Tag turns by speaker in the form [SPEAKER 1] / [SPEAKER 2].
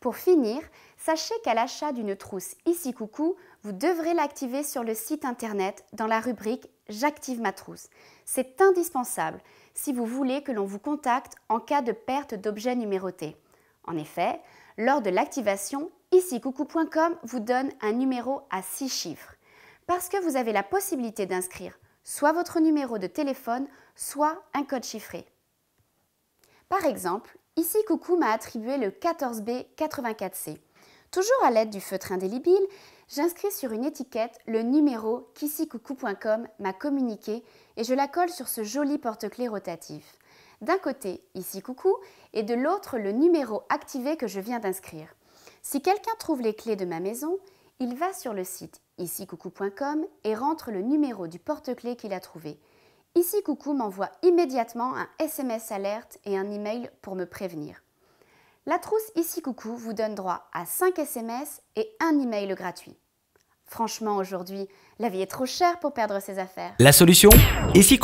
[SPEAKER 1] Pour finir, sachez qu'à l'achat d'une trousse Ici Coucou, vous devrez l'activer sur le site internet dans la rubrique J'active ma trousse. C'est indispensable si vous voulez que l'on vous contacte en cas de perte d'objet numéroté. En effet, lors de l'activation, IciCoucou.com vous donne un numéro à 6 chiffres parce que vous avez la possibilité d'inscrire soit votre numéro de téléphone, soit un code chiffré. Par exemple, Ici, Coucou m'a attribué le 14B84C. Toujours à l'aide du feutre indélébile, j'inscris sur une étiquette le numéro qu'IciCoucou.com m'a communiqué et je la colle sur ce joli porte-clés rotatif. D'un côté, ici coucou, et de l'autre, le numéro activé que je viens d'inscrire. Si quelqu'un trouve les clés de ma maison, il va sur le site IciCoucou.com et rentre le numéro du porte-clés qu'il a trouvé. Ici Coucou m'envoie immédiatement un SMS alerte et un email pour me prévenir. La trousse Ici Coucou vous donne droit à 5 SMS et un email gratuit. Franchement, aujourd'hui, la vie est trop chère pour perdre ses affaires. La solution Ici